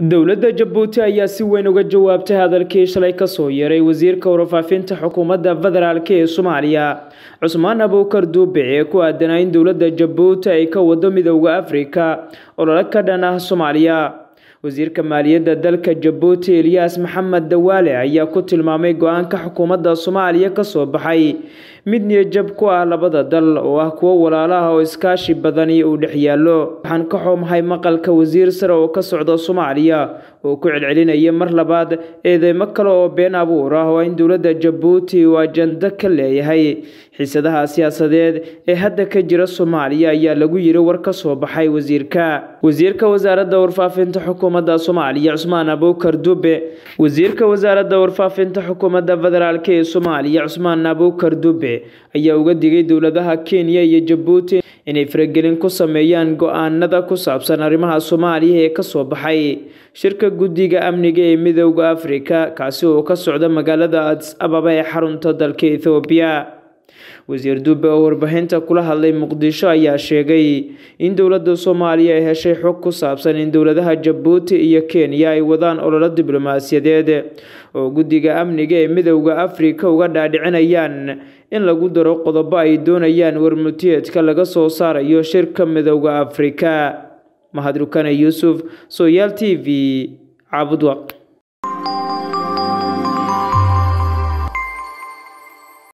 dowladda jabuuti ayaa si weyn uga jawaabtay hadalkii shalay ka soo yeeray wasiirka warfaafinta xukuumadda federaalk ee soomaaliya cusmaan abuukar duubic ee ku aadanaa in dowladda jabuuti ay ka wado midowda afrika ololo ka dhan ah soomaaliya wasiirka maaliyadda dalka jabuuti eliyas maxamed dawaale ayaa ku tilmaamay go-aanka xukuumadda soomaaliya kasoo baxay mid niyajab ku ah labada dal oo ah kuwo walaalaha oo iskaashi badani uu dhex yaallo waxaan ka xoomahay maqalka wasiir sare oo ka socda soomaaliya oo ku celcelinaya mar labaad eedeymo kale oo been abuur ah oo in dowladda jabuuti uu ajando ka leeyahay xiisadaha siyaasadeed ee hadda ka jira soomaaliya ayaa lagu yiri war ka soo baxay wasiirka wasiirka wasaaradda warfaafinta xukuumadda soomaaliya cusmaan abuukar dube wasiirka wasaaradda warfaafinta xukuumadda federaalk ee soomaaliya cusmaan abuukar dube Mugabe ayaa uga digay dowladaha Kenya iyo Djibouti inay faragelin ku sameeyaan go'aanada ku saabsan arrimaha Soomaaliya ee ka soo baxay shirka guddiga amniga ee midowda Afrika kaasi oo ka socda magaalada Addis Ababa ee xarunta dalka Ethiopia wasiir dube oo warbixinta kula hadlay muqdisho ayaa sheegay in dowladda soomaaliya ay heshay xog ku saabsan in dowladaha jabuuti iyo kenya ay wadaan ololo diblomaasiyadeed oo guddiga amniga ee midowda afrika uga dhaadhicinayaan in lagu daro qodobo ay doonayaan warmutiyeedka laga soo saarayo shirka midowda afrika mahadrukane yuusuf soyaal t v caabudwaq